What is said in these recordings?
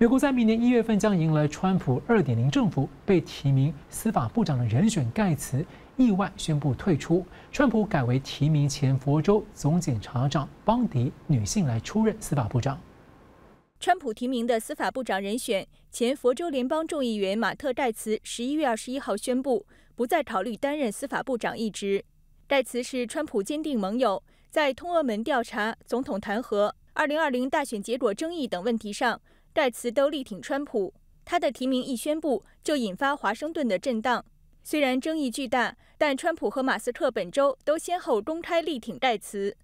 美国在明年一月份将迎来川普二点零政府被提名司法部长的人选盖茨意外宣布退出，川普改为提名前佛州总检察长邦迪女性来出任司法部长。川普提名的司法部长人选前佛州联邦众议员马特盖茨十一月二十一号宣布不再考虑担任司法部长一职。盖茨是川普坚定盟友，在通俄门调查、总统弹劾、二零二零大选结果争议等问题上。盖茨都力挺川普，他的提名一宣布就引发华盛顿的震荡。虽然争议巨大，但川普和马斯克本周都先后公开力挺盖茨。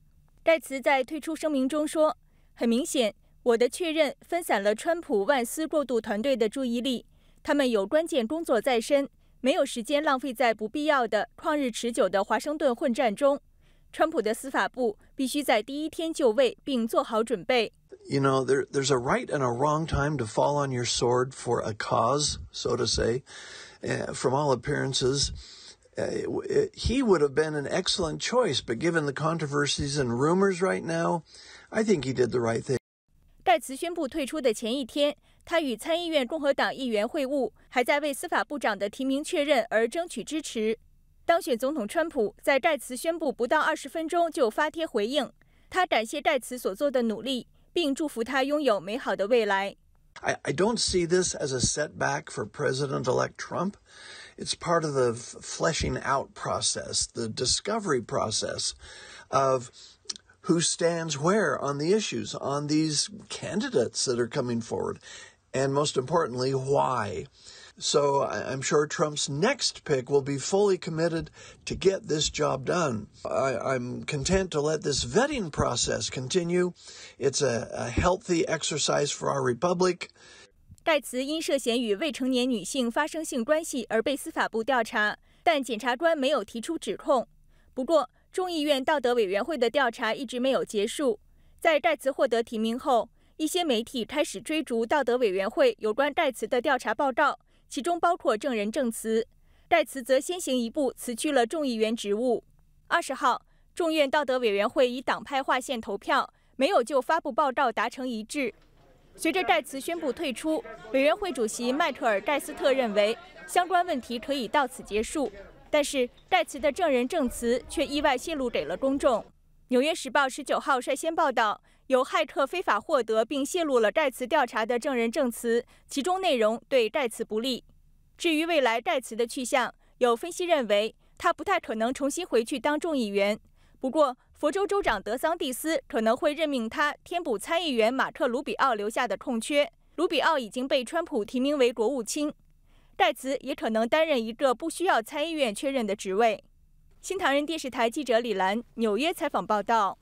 盖茨在退出声明中说：“很明显，我的确认分散了川普万斯过渡团队的注意力，他们有关键工作在身，没有时间浪费在不必要的旷日持久的华盛顿混战中。”川普的司法部必须在第一天就位并做好准备。You know, there, there's a right and a wrong time to fall on your sword for a cause, so to say. Uh, from all appearances, uh, it, it, uh, he would have been an excellent choice, but given the controversies and rumors right now, I think he did the right thing. 盖茨宣布退出的前一天，他与参议院共和党议员会晤，还在为司法部长的提名确认而争取支持。当选总统川普在寨茨宣布不到二十分钟就发帖回应，他感谢寨茨所做的努力，并祝福他拥有美好的未来。I, I don't see this as a setback for President elect Trump. It's part of the fleshing out process, the discovery process of who stands where on the issues, on these candidates that are coming forward and most importantly, why. So I'm sure Trump's next pick will be fully committed to get this job done. I, am content to let this vetting process continue. It's a, a healthy exercise for our republic. 盖茨因涉嫌与未成年女性发生性关系而被司法部调查，但检察官没有提出指控。不过，众议院道德委员会的调查一直没有结束。在盖茨获得提名后，一些媒体开始追逐道德委员会有关盖茨的调查报告，其中包括证人证词。盖茨则先行一步辞去了众议员职务。二十号，众院道德委员会以党派划线投票，没有就发布报告达成一致。随着盖茨宣布退出，委员会主席迈克尔·盖斯特认为相关问题可以到此结束。但是，盖茨的证人证词却意外泄露给了公众。《纽约时报》十九号率先报道，有骇客非法获得并泄露了盖茨调查的证人证词，其中内容对盖茨不利。至于未来盖茨的去向，有分析认为他不太可能重新回去当众议员。不过，佛州州长德桑蒂斯可能会任命他填补参议员马克·卢比奥留下的空缺。卢比奥已经被川普提名为国务卿，盖茨也可能担任一个不需要参议院确认的职位。新唐人电视台记者李兰，纽约采访报道。